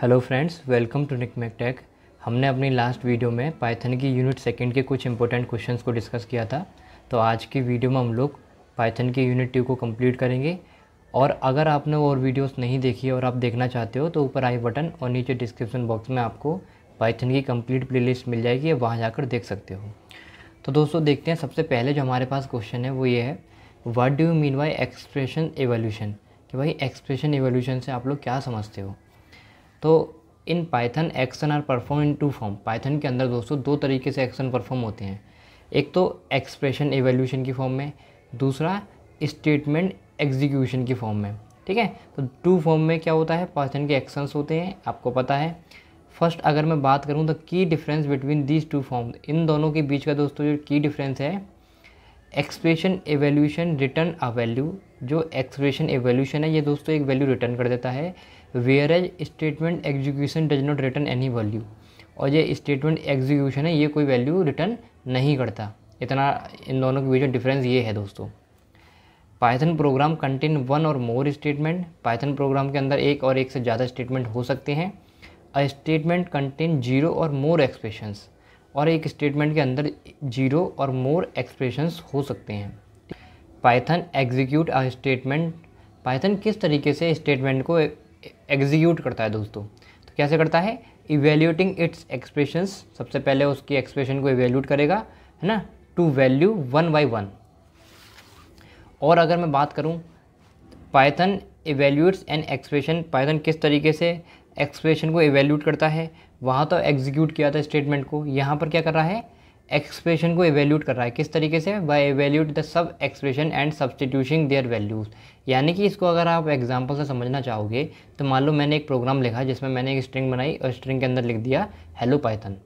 hello friends welcome to निकमेक tech हमने अपनी लास्ट वीडियो में पाइथन की यूनिट सेकंड के कुछ इंपॉर्टेंट क्वेश्चंस को डिस्कस किया था तो आज की वीडियो में हम लोग पाइथन की यूनिट टू को कंप्लीट करेंगे और अगर आपने और वीडियोस नहीं देखी और आप देखना चाहते हो तो ऊपर आई बटन और नीचे डिस्क्रिप्शन बॉक्स में आपको पाइथन की कम्प्लीट प्ले मिल जाएगी वहाँ जाकर देख सकते हो तो दोस्तों देखते हैं सबसे पहले जो हमारे पास क्वेश्चन है वो ये है what do you mean by expression evolution कि भाई एक्सप्रेशन एवोल्यूशन से आप लोग क्या समझते हो तो in Python action are perform in two form Python के अंदर दोस्तों दो तरीके से एक्शन परफॉर्म होते हैं एक तो एक्सप्रेशन एवेल्यूशन की फॉर्म में दूसरा स्टेटमेंट एग्जीक्यूशन की फॉर्म में ठीक है तो टू फॉर्म में क्या होता है पाइथन के एक्शंस होते हैं आपको पता है फर्स्ट अगर मैं बात करूँ तो की difference between these two form इन दोनों के बीच का दोस्तों जो की डिफरेंस है expression evaluation return a value जो एक्सप्रेशन एवेल्यूशन है ये दोस्तों एक वैल्यू रिटर्न कर देता है whereas statement execution does not return any value और ये स्टेटमेंट एग्जीक्यूशन है ये कोई वैल्यू रिटर्न नहीं करता इतना इन दोनों के बीच में डिफरेंस ये है दोस्तों पाइथन प्रोग्राम कंटेन वन और मोर स्टेटमेंट पाइथन प्रोग्राम के अंदर एक और एक से ज़्यादा स्टेटमेंट हो सकते हैं अ स्टेटमेंट कंटेन जीरो और मोर एक्सप्रेशंस और एक स्टेटमेंट के अंदर जीरो और मोर एक्सप्रेशंस हो सकते हैं Python execute a statement Python किस तरीके से स्टेटमेंट को एग्जीक्यूट करता है दोस्तों तो कैसे करता है इवेल्यूटिंग इट्स एक्सप्रेशंस सबसे पहले उसकी एक्सप्रेशन को इवेल्यूट करेगा है ना to value one by one और अगर मैं बात करूँ Python evaluates and expression Python किस तरीके से एक्सप्रेशन को इवेल्यूट करता है वहाँ तो एग्जीक्यूट किया था स्टेटमेंट को यहाँ पर क्या कर रहा है एक्सप्रेशन को एवेल्यूट कर रहा है किस तरीके से by evaluate the sub expression and substitution their values यानी कि इसको अगर आप एग्जाम्पल से समझना चाहोगे तो मान लो मैंने एक प्रोग्राम लिखा जिसमें मैंने एक स्ट्रिंग बनाई और स्ट्रिंग के अंदर लिख दिया हेलो पाइथन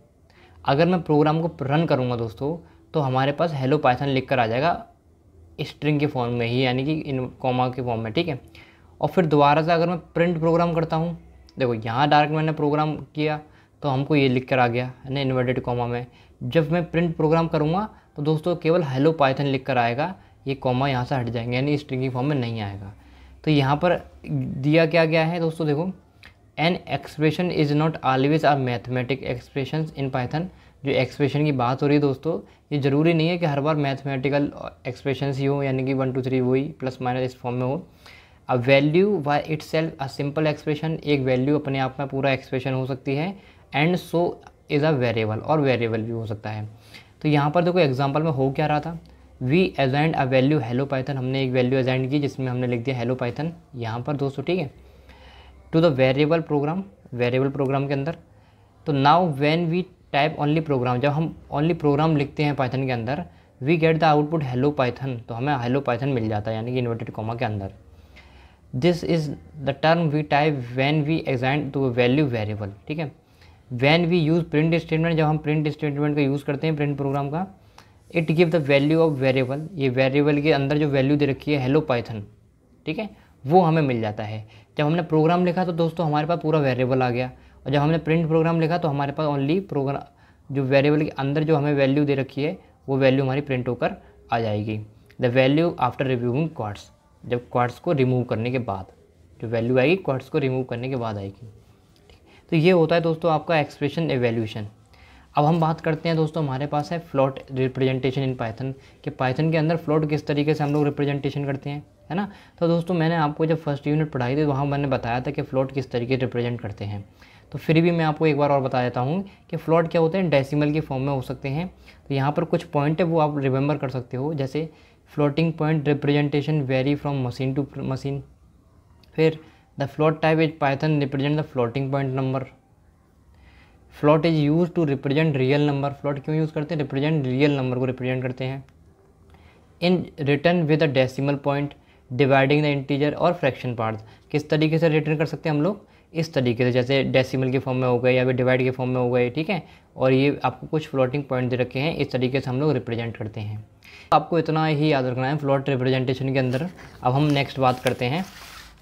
अगर मैं प्रोग्राम को रन करूँगा दोस्तों तो हमारे पास हेलो पाइथन लिख कर आ जाएगा स्ट्रिंग के फॉर्म में ही यानी कि इन कॉमा के फॉर्म में ठीक है और फिर दोबारा से अगर मैं प्रिंट प्रोग्राम करता हूँ देखो यहाँ डायरेक्ट मैंने प्रोग्राम किया तो हमको ये लिख कर आ गया है ना इन्वर्टेड कॉमा में जब मैं प्रिंट प्रोग्राम करूँगा तो दोस्तों केवल हेलो पाइथन लिख कर आएगा ये कॉमा यहाँ से हट जाएंगे यानी स्ट्रिंगिंग फॉर्म में नहीं आएगा तो यहाँ पर दिया क्या गया है दोस्तों देखो an expression is not always are mathematic expression in Python जो एक्सप्रेशन की बात हो रही है दोस्तों ये ज़रूरी नहीं है कि हर बार मैथमेटिकल एक्सप्रेशन ही हो यानी कि वन टू थ्री ही प्लस माइनस इस फॉर्म में हो a value by itself a simple expression एक वैल्यू अपने आप में पूरा एक्सप्रेशन हो सकती है and so is a variable और वेरिएबल भी हो सकता है तो यहाँ पर देखो एग्जाम्पल में हो क्या रहा था we assigned a value hello Python हमने एक वैल्यू एजेंड की जिसमें हमने लिख दिया हेलो पाइथन यहाँ पर दोस्तों ठीक है to the variable program variable program के अंदर तो now when we type only program जब हम ओनली प्रोग्राम लिखते हैं पाइथन के अंदर we get the output hello Python तो हमें हेलो पाइथन मिल जाता है यानी कि इन्वर्टेड कॉमा के अंदर this is the term we type when we assigned to value variable ठीक है when we use print statement जब हम प्रिंट स्टेटमेंट का यूज़ करते हैं प्रिंट प्रोग्राम का it give the value of variable ये वेरिएबल के अंदर जो वैल्यू दे रखी है हेलो पाइथन ठीक है वो हमें मिल जाता है जब हमने प्रोग्राम लिखा तो दोस्तों हमारे पास पूरा वेरिएबल आ गया और जब हमने प्रिंट प्रोग्राम लिखा तो हमारे पास ओनली प्रोग्राम जो वेरिएबल के अंदर जो हमें वैल्यू दे रखी है वो वैल्यू हमारी प्रिंट होकर आ जाएगी the value after reviewing quotes जब क्वार्ट्स को रिमूव करने के बाद जो वैल्यू आएगी क्वार्ट्स को रिमूव करने के बाद आएगी तो ये होता है दोस्तों आपका एक्सप्रेशन एवेल्यूशन अब हम बात करते हैं दोस्तों हमारे पास है फ्लोट रिप्रेजेंटेशन इन पाइथन कि पाइथन के अंदर फ्लोट किस तरीके से हम लोग रिप्रेजेंटेशन करते हैं है ना तो दोस्तों मैंने आपको जब फर्स्ट यूनिट पढ़ाई थी तो वहाँ मैंने बताया था कि फ्लोट किस तरीके से रिप्रेजेंट करते हैं तो फिर भी मैं आपको एक बार और बता देता हूँ कि फ़्लॉट क्या होते हैं डेसीमल के फॉर्म में हो सकते हैं तो यहाँ पर कुछ पॉइंट है वो आप रिमेंबर कर सकते हो जैसे floating point representation vary from machine to machine फिर the float type is Python represent the floating point number float is use to represent real number float क्यों यूज़ करते हैं रिप्रेजेंट रियल नंबर को represent करते हैं in return with a decimal point dividing the integer और fraction part किस तरीके से रिटर्न कर सकते हैं हम लोग इस तरीके से जैसे डेसिमल के फॉर्म में हो गए या फिर डिवाइड के फॉर्म में हो गए ठीक है और ये आपको कुछ फ्लोटिंग पॉइंट दे रखे हैं इस तरीके से हम लोग रिप्रेजेंट करते हैं आपको इतना ही याद रखना है फ्लॉट रिप्रेजेंटेशन के अंदर अब हम नेक्स्ट बात करते हैं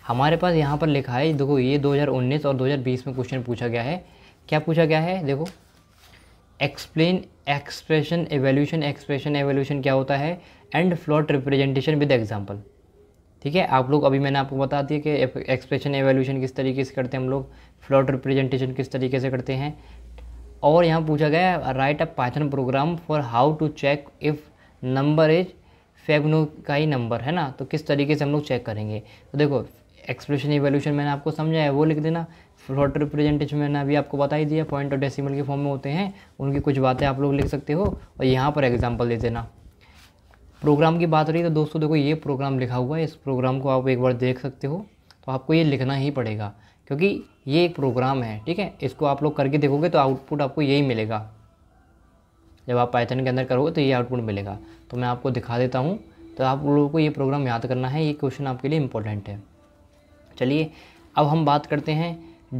हमारे पास यहाँ पर लिखा है देखो ये 2019 और 2020 में क्वेश्चन पूछा गया है क्या पूछा गया है देखो explain expression evaluation expression evaluation क्या होता है and float representation with example ठीक है आप लोग अभी मैंने आपको बता दिया कि एक्सप्रेशन एवेल्यूशन किस तरीके से करते हैं हम लोग फ्लॉट रिप्रेजेंटेशन किस तरीके से करते हैं और यहाँ पूछा गया है write a Python program for how to check if number is Fibonacci का ही नंबर है ना तो किस तरीके से हम लोग चेक करेंगे तो देखो एक्सप्रेशन एवोल्यूशन मैंने आपको समझाया वो लिख देना फ्लोट रिप्रेजेंटेशन मैंने अभी आपको बता ही दिया पॉइंट और डेसिमल के फॉर्म में होते हैं उनकी कुछ बातें आप लोग लिख सकते हो और यहाँ पर एग्जाम्पल दे देना प्रोग्राम की बात रही तो दोस्तों देखो ये प्रोग्राम लिखा हुआ है इस प्रोग्राम को आप एक बार देख सकते हो तो आपको ये लिखना ही पड़ेगा क्योंकि ये एक प्रोग्राम है ठीक है इसको आप लोग करके देखोगे तो आउटपुट आपको यही मिलेगा जब आप पाइथन के अंदर करोगे तो ये आउटपुट मिलेगा तो मैं आपको दिखा देता हूँ तो आप लोगों को ये प्रोग्राम याद करना है ये क्वेश्चन आपके लिए इंपॉर्टेंट है चलिए अब हम बात करते हैं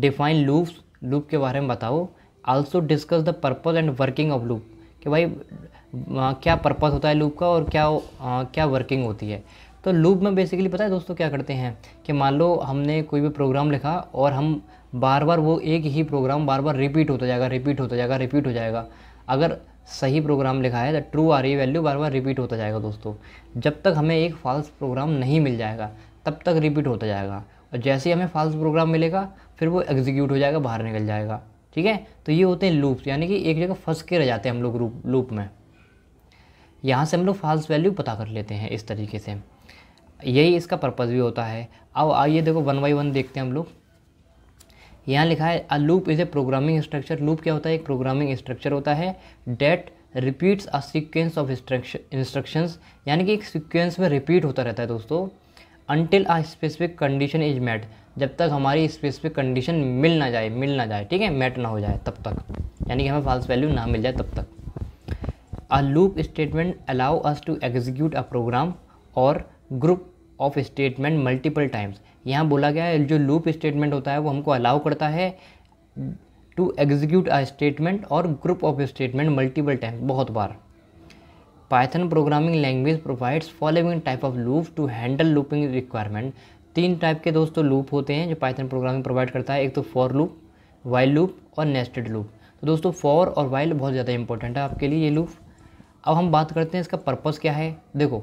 डिफाइन लूप्स लूप के बारे में बताओ also discuss the purpose and working of loop कि भाई आ, क्या पर्पज़ होता है लूप का और क्या आ, क्या वर्किंग होती है तो लूप में बेसिकली पता है दोस्तों क्या करते हैं कि मान लो हमने कोई भी प्रोग्राम लिखा और हम बार बार वो एक ही प्रोग्राम बार बार रिपीट होता जाएगा रिपीट होता जाएगा रिपीट हो जाएगा अगर सही प्रोग्राम लिखा है तो ट्रू आ रही वैल्यू बार बार रिपीट होता जाएगा दोस्तों जब तक हमें एक फॉल्स प्रोग्राम नहीं मिल जाएगा तब तक रिपीट होता जाएगा और जैसे ही हमें फाल्स प्रोग्राम मिलेगा फिर वो एग्जीक्यूट हो जाएगा बाहर निकल जाएगा ठीक है तो ये होते हैं लूप यानी कि एक जगह फंस के रह जाते हैं हम लोग लूप में यहाँ से हम लोग फाल्स वैल्यू पता कर लेते हैं इस तरीके से यही इसका पर्पज़ भी होता है अब आइए देखो वन बाई वन देखते हैं हम लोग यहाँ लिखा है a loop is a programming structure loop क्या होता है एक प्रोग्रामिंग स्ट्रक्चर होता है that repeats a sequence of instructions यानी कि एक सीक्वेंस में रिपीट होता रहता है दोस्तों until a specific condition is met जब तक हमारी स्पेसिफिक कंडीशन मिल ना जाए मिल ना जाए ठीक है मेट ना हो जाए तब तक यानी कि हमें फाल्स वैल्यू ना मिल जाए तब तक a loop statement allow us to execute a program or group of statement multiple times यहाँ बोला गया है जो लूप स्टेटमेंट होता है वो हमको अलाउ करता है to execute a statement or group of statement multiple times बहुत बार Python programming language provides following type of loop to handle looping requirement तीन टाइप के दोस्तों लूप होते हैं जो पाइथन प्रोग्रामिंग प्रोवाइड करता है एक तो फॉर लूप वाइल लूप और नेस्टेड लूप तो दोस्तों फॉर और वाइल बहुत ज़्यादा इंपॉर्टेंट है आपके लिए ये लूप अब हम बात करते हैं इसका पर्पज़ क्या है देखो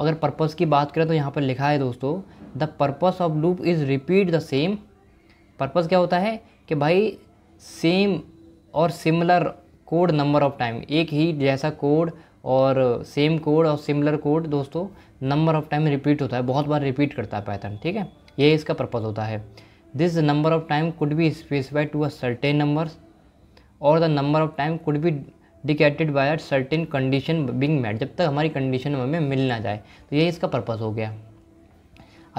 अगर पर्पज़ की बात करें तो यहाँ पर लिखा है दोस्तों the purpose of loop is repeat the same purpose क्या होता है कि भाई सेम और similar code number of time एक ही जैसा कोड और सेम कोड और सिमिलर कोड दोस्तों नंबर ऑफ टाइम रिपीट होता है बहुत बार रिपीट करता है पैथन ठीक है ये इसका पर्पज़ होता है this number of time could be specified to a certain numbers और the number of time could be dictated by a certain condition being met जब तक हमारी कंडीशन हमें मिल ना जाए तो यही इसका पर्पज़ हो गया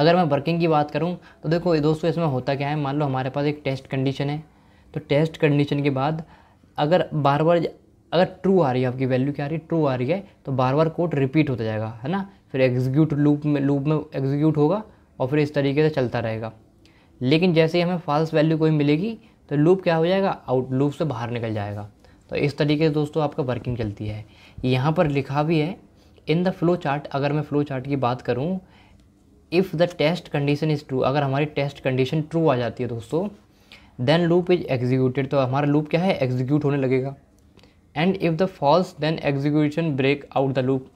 अगर मैं वर्किंग की बात करूँ तो देखो दोस्तों इसमें होता क्या है मान लो हमारे पास एक टेस्ट कंडीशन है तो टेस्ट कंडीशन के बाद अगर बार बार अगर ट्रू आ रही है आपकी वैल्यू क्या आ रही है ट्रू आ रही है तो बार बार कोड रिपीट होता जाएगा है ना फिर एग्जीक्यूट लूप में लूप में एग्जीक्यूट होगा और फिर इस तरीके से चलता रहेगा लेकिन जैसे ही हमें फॉल्स वैल्यू कोई मिलेगी तो लूप क्या हो जाएगा आउट लूप से बाहर निकल जाएगा तो इस तरीके से दोस्तों आपका वर्किंग चलती है यहाँ पर लिखा भी है इन द फ्लो चार्ट अगर मैं फ्लो चार्ट की बात करूँ if the test condition is true अगर हमारी टेस्ट कंडीशन ट्रू आ जाती है दोस्तों देन लूप इज एग्जीक्यूटेड तो हमारा लूप क्या है एग्जीक्यूट होने लगेगा and if the false then execution break out the loop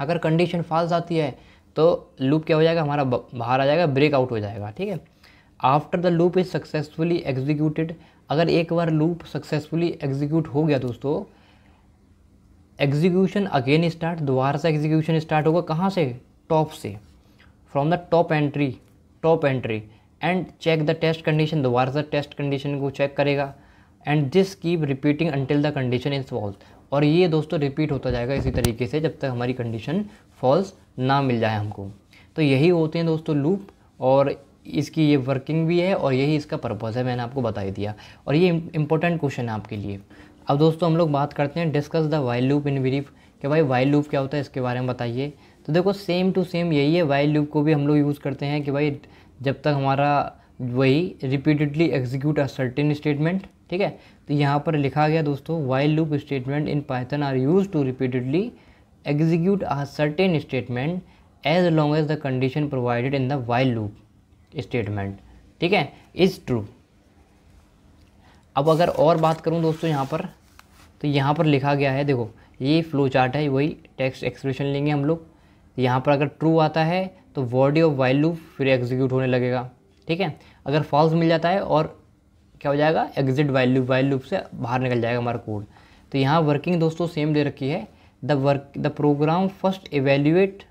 अगर कंडीशन फॉल्स आती है तो लूप क्या हो जाएगा हमारा बाहर आ जाएगा ब्रेक आउट हो जाएगा ठीक है after the loop is successfully executed अगर एक बार लूप सक्सेसफुली एग्जीक्यूट हो गया दोस्तों एग्जीक्यूशन अगेन स्टार्ट दोबारा से एग्जीक्यूशन स्टार्ट होगा कहाँ से टॉप से from the top entry top entry and check the test condition दोबारा से टेस्ट कंडीशन को चेक करेगा and this keep repeating until the condition is false और ये दोस्तों रिपीट होता जाएगा इसी तरीके से जब तक हमारी कंडीशन फॉल्स ना मिल जाए हमको तो यही होते हैं दोस्तों लूप और इसकी ये वर्किंग भी है और यही इसका पर्पज़ है मैंने आपको बता ही दिया और ये इंपॉर्टेंट क्वेश्चन है आपके लिए अब दोस्तों हम लोग बात करते हैं discuss the while loop in brief कि भाई वाइल लूप क्या होता है इसके बारे में बताइए तो देखो सेम टू सेम यही है वाइल लूप को भी हम लोग यूज़ करते हैं कि भाई जब तक हमारा वही repeatedly execute a certain statement ठीक है तो यहाँ पर लिखा गया दोस्तों while loop statement in Python are use to repeatedly execute a certain statement as long as the condition provided in the while loop statement ठीक है इज़ ट्रू अब अगर और बात करूँ दोस्तों यहाँ पर तो यहाँ पर लिखा गया है देखो ये फ्लो चार्ट है वही टेक्स्ट एक्सप्रेशन लेंगे हम लोग यहाँ पर अगर ट्रू आता है तो बॉडी ऑफ वाइल लूप फिर एग्जीक्यूट होने लगेगा ठीक है अगर फॉल्स मिल जाता है और क्या हो जाएगा exit while loop while loop से बाहर निकल जाएगा हमारा कोड तो यहाँ वर्किंग दोस्तों सेम दे रखी है the work the program first evaluate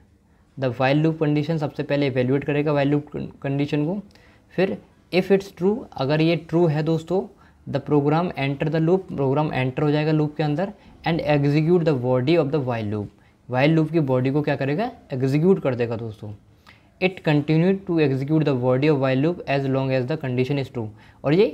the while loop condition सबसे पहले एवेल्यूएट करेगा वाइल लूप कंडीशन को फिर इफ़ इट्स ट्रू अगर ये ट्रू है दोस्तों the program enter the loop program enter हो जाएगा लूप के अंदर and execute the body of the while loop while loop की बॉडी को क्या करेगा एग्जीक्यूट कर देगा दोस्तों it continue to execute the body of while loop as long as the condition is true और ये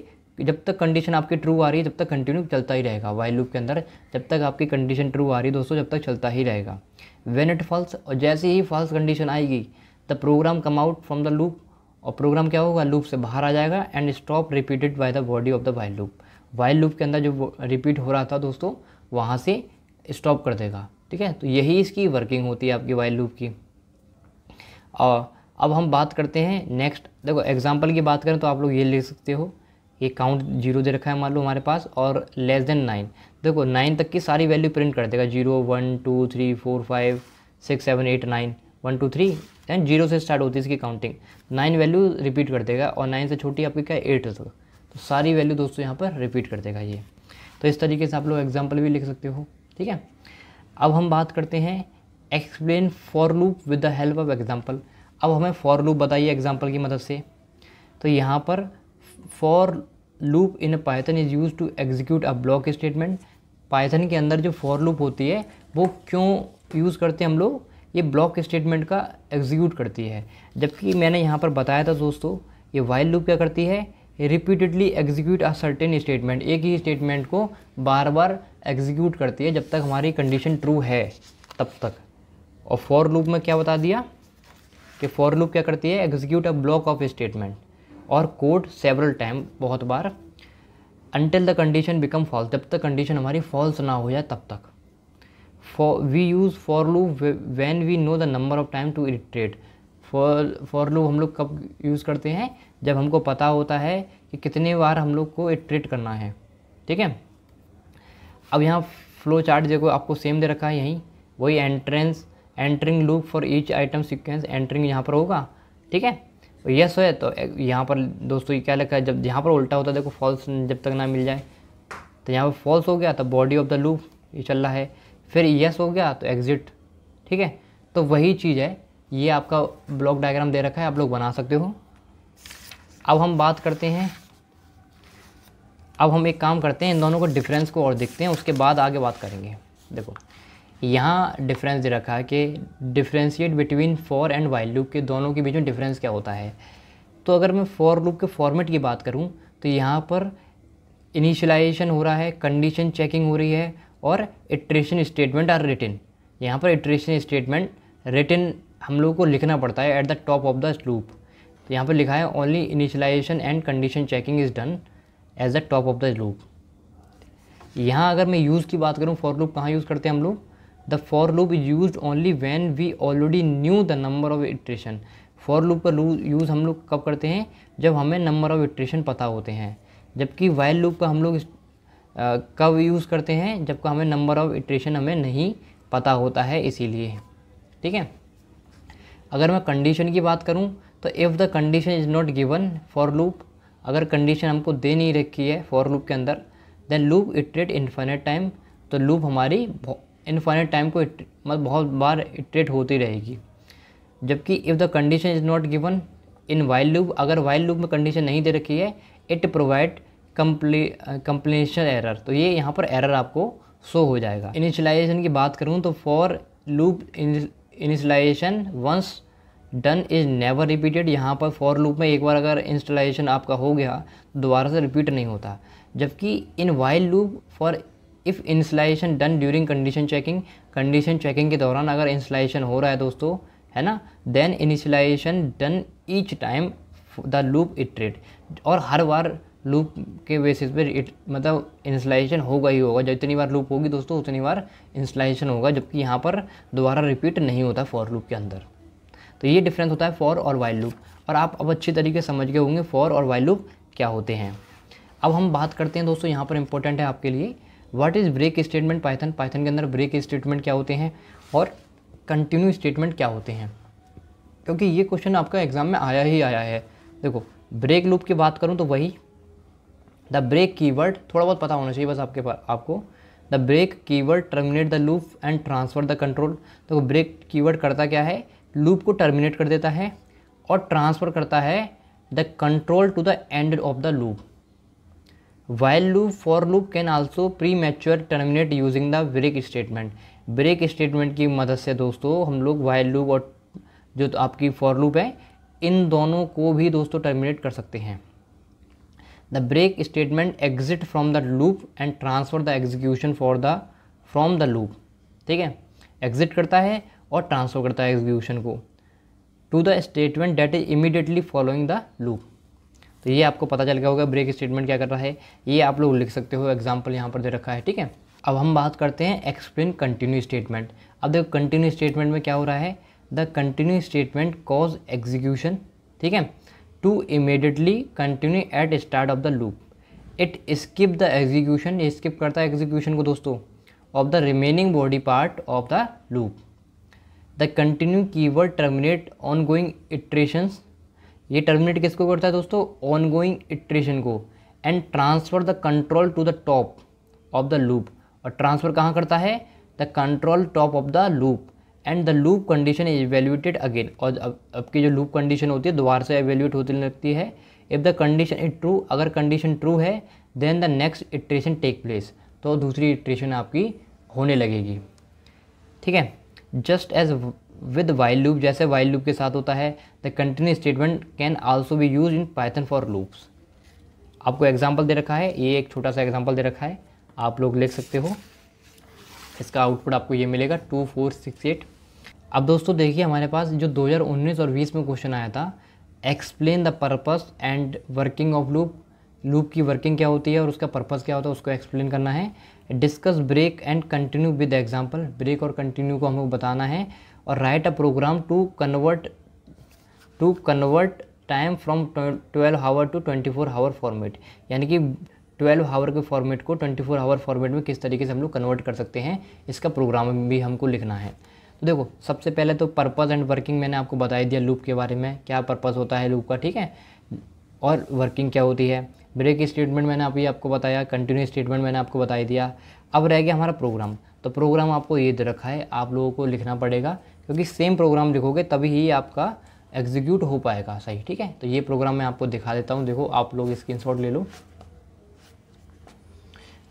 जब तक कंडीशन आपकी ट्रू आ रही है जब तक कंटिन्यू चलता ही रहेगा वाइल लूप के अंदर जब तक आपकी कंडीशन ट्रू आ रही है दोस्तों जब तक चलता ही रहेगा वेन इट फॉल्स और जैसे ही फॉल्स कंडीशन आएगी the program come out from the loop और प्रोग्राम क्या होगा लूप से बाहर आ जाएगा and stop repeated by the body of the while loop while loop के अंदर जो रिपीट हो रहा था दोस्तों वहाँ से स्टॉप कर देगा ठीक है तो यही इसकी वर्किंग होती है आपकी वाइल लूप की और अब हम बात करते हैं नेक्स्ट देखो एग्जाम्पल की बात करें तो आप लोग ये ले सकते हो ये काउंट जीरो दे रखा है मान लो हमारे पास और लेस देन नाइन देखो नाइन तक की सारी वैल्यू प्रिंट कर देगा zero one two three four five six seven eight nine one two three and zero से स्टार्ट होती है इसकी काउंटिंग नाइन वैल्यू रिपीट कर देगा और नाइन से छोटी आपकी क्या एट तक तो सारी वैल्यू दोस्तों यहाँ पर रिपीट कर देगा ये तो इस तरीके से आप लोग एग्जाम्पल भी लिख सकते हो ठीक है अब हम बात करते हैं explain for loop with the help of example अब हमें फॉर लूप बताइए एग्जाम्पल की मदद से तो यहाँ पर for loop in Python is use to execute a block statement Python के अंदर जो फॉर लूप होती है वो क्यों यूज़ करते हैं हम लोग ये ब्लॉक स्टेटमेंट का एग्जीक्यूट करती है जबकि मैंने यहाँ पर बताया था दोस्तों ये वाइल लूप क्या करती है repeatedly execute a certain statement एक ही स्टेटमेंट को बार बार एग्जीक्यूट करती है जब तक हमारी कंडीशन ट्रू है तब तक और फॉर लूप में क्या बता दिया कि फॉर लूप क्या करती है execute a block of statement और कोड सेवरल टाइम बहुत बार until the condition become false जब तक कंडीशन हमारी फॉल्स ना हो जाए तब तक for we use for loop when we know the number of time to iterate for for loop हम लोग कब यूज़ करते हैं जब हमको पता होता है कि कितने बार हम लोग को इट्रेट करना है ठीक है अब यहाँ फ्लो चार्ट देखो आपको सेम दे रखा है यहीं वही entrance entering loop for each item sequence entering यहाँ पर होगा ठीक है यस है तो, तो यहाँ पर दोस्तों ये क्या लिखा है जब यहाँ पर उल्टा होता है देखो फॉल्स जब तक ना मिल जाए तो यहाँ पर फॉल्स हो गया तो बॉडी ऑफ द लूप ये चल रहा है फिर यस हो गया तो एग्ज़िट ठीक है तो वही चीज़ है ये आपका ब्लॉक डायग्राम दे रखा है आप लोग बना सकते हो अब हम बात करते हैं अब हम एक काम करते हैं इन दोनों को डिफरेंस को और देखते हैं उसके बाद आगे बात करेंगे देखो यहाँ डिफरेंस दे रखा है कि differentiate between for and while loop के दोनों के बीच में डिफरेंस क्या होता है तो अगर मैं फॉर लूप के फॉर्मेट की बात करूँ तो यहाँ पर इनिशलाइजेशन हो रहा है कंडीशन चेकिंग हो रही है और इट्रेशन स्टेटमेंट आर रिटिन यहाँ पर इट्रेशन स्टेटमेंट रिटिन हम लोग को लिखना पड़ता है at the top of the loop तो यहाँ पर लिखा है only initialization and condition checking is done as the top of the loop यहाँ अगर मैं यूज़ की बात करूँ फॉर लूप कहाँ यूज़ करते हैं हम लोग the for loop is use only when we already knew the number of iteration for loop का यूज़ हम लोग कब करते हैं जब हमें नंबर ऑफ इट्रेशन पता होते हैं जबकि वाइल लूप का हम लोग कब यूज़ करते हैं जब हमें नंबर ऑफ इट्रेशन हमें नहीं पता होता है इसीलिए ठीक है अगर मैं कंडीशन की बात करूं तो if the condition is not given for loop अगर कंडीशन हमको दे नहीं रखी है फॉर लूप के अंदर then loop iterate infinite time तो लूप हमारी इनफाइनाइट टाइम को मतलब बहुत बार इट्रेट होती रहेगी जबकि if the condition is not given in while loop अगर वाइल्ड लूप में कंडीशन नहीं दे रखी है इट प्रोवाइड कंप्लेशन एरर तो ये यहाँ पर एरर आपको शो हो जाएगा इनिशलाइजेशन की बात करूँ तो for loop initialization once done is never repeated यहाँ पर फॉर लूप में एक बार अगर इंस्टलाइजेशन आपका हो गया तो दोबारा से रिपीट नहीं होता जबकि in while loop for if installation done during condition checking condition checking के दौरान अगर इंस्टॉलेशन हो रहा है दोस्तों है ना then initialization done each time the loop iterate और हर बार लूप के बेसिस पे इट मतलब इंस्टॉलेशन होगा ही होगा जितनी बार लूप होगी दोस्तों उतनी बार इंस्टॉलेशन होगा जबकि यहाँ पर दोबारा रिपीट नहीं होता फॉर लूप के अंदर तो ये डिफरेंस होता है फॉर और वाइल लूप और आप अब अच्छी तरीके समझ गए होंगे फॉर और वाइल लूप क्या होते हैं अब हम बात करते हैं दोस्तों यहाँ पर इंपॉर्टेंट है आपके लिए what is break statement Python Python के अंदर ब्रेक स्टेटमेंट क्या होते हैं और कंटिन्यू स्टेटमेंट क्या होते हैं क्योंकि ये क्वेश्चन आपका एग्ज़ाम में आया ही आया है देखो ब्रेक लूप की बात करूँ तो वही द ब्रेक कीवर्ड थोड़ा बहुत पता होना चाहिए बस आपके पास आपको the break keyword terminate the loop and transfer the control देखो ब्रेक कीवर्ड करता क्या है लूप को टर्मिनेट कर देता है और ट्रांसफ़र करता है the control to the end of the loop while loop for loop can also premature terminate using the break statement break statement की मदद से दोस्तों हम लोग वाइल लूप और जो तो आपकी फॉर लूप है इन दोनों को भी दोस्तों टर्मिनेट कर सकते हैं the break statement exit from the loop and transfer the execution for the from the loop ठीक है एग्जिट करता है और ट्रांसफर करता है एग्जीक्यूशन को to the statement that is immediately following the loop तो ये आपको पता चल गया होगा ब्रेक स्टेटमेंट क्या कर रहा है ये आप लोग लिख सकते हो एग्जाम्पल यहाँ पर दे रखा है ठीक है अब हम बात करते हैं एक्सप्लेन कंटिन्यू स्टेटमेंट अब देखो कंटिन्यू स्टेटमेंट में क्या हो रहा है the continue statement cause execution ठीक है to immediately continue at start of the loop it skip the execution ये स्किप करता है एग्जीक्यूशन को दोस्तों of the remaining body part of the loop the continue keyword terminate ongoing iterations ये terminate किसको करता है दोस्तों ऑन गोइंग इट्रेशन को and transfer the control to the top of the loop और ट्रांसफ़र कहाँ करता है the control top of the loop and the loop condition is evaluated again और अब अब की जो लूप कंडीशन होती है दोबारा से एवेल्यूट होती लगती है if the condition is true अगर कंडीशन ट्रू है then the next iteration take place तो दूसरी इट्रेशन आपकी होने लगेगी ठीक है just as with while loop जैसे वाइल्ड लूप के साथ होता है the continue statement can also be use in Python for loops आपको एग्जाम्पल दे रखा है ये एक छोटा सा एग्जाम्पल दे रखा है आप लोग लिख सकते हो इसका आउटपुट आपको ये मिलेगा टू फोर सिक्स एट अब दोस्तों देखिए हमारे पास जो 2019 और 20 में क्वेश्चन आया था explain the purpose and working of loop loop की वर्किंग क्या होती है और उसका पर्पस क्या होता है उसको एक्सप्लेन करना है discuss break and continue with example break और कंटिन्यू को हमको बताना है और write a program to convert to convert time from twelve hour to twenty four hour format यानी कि ट्वेल्व हावर के फॉर्मेट को ट्वेंटी फोर हावर फॉर्मेट में किस तरीके से हम लोग कन्वर्ट कर सकते हैं इसका प्रोग्राम भी हमको लिखना है तो देखो सबसे पहले तो पर्पज़ एंड वर्किंग मैंने आपको बता दिया लूप के बारे में क्या पर्पज़ होता है लूप का ठीक है और वर्किंग क्या होती है ब्रेक स्टेटमेंट मैंने अभी आपको बताया कंटिन्यू स्टेटमेंट मैंने आपको बता दिया अब रह गया हमारा प्रोग्राम तो प्रोग्राम आपको ये दे रखा है आप लोगों को लिखना पड़ेगा क्योंकि सेम प्रोग्राम लिखोगे तभी ही आपका एग्जीक्यूट हो पाएगा सही ठीक है तो ये प्रोग्राम मैं आपको दिखा देता हूँ देखो आप लोग शॉट ले लो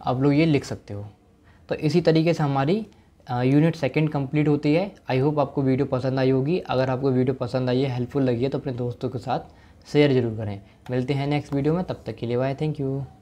आप लोग ये लिख सकते हो तो इसी तरीके से हमारी यूनिट सेकंड कंप्लीट होती है आई होप आपको वीडियो पसंद आई होगी अगर आपको वीडियो पसंद आई है हेल्पफुल लगी है तो अपने दोस्तों के साथ शेयर जरूर करें मिलते हैं नेक्स्ट वीडियो में तब तक के लिए बाय थैंक यू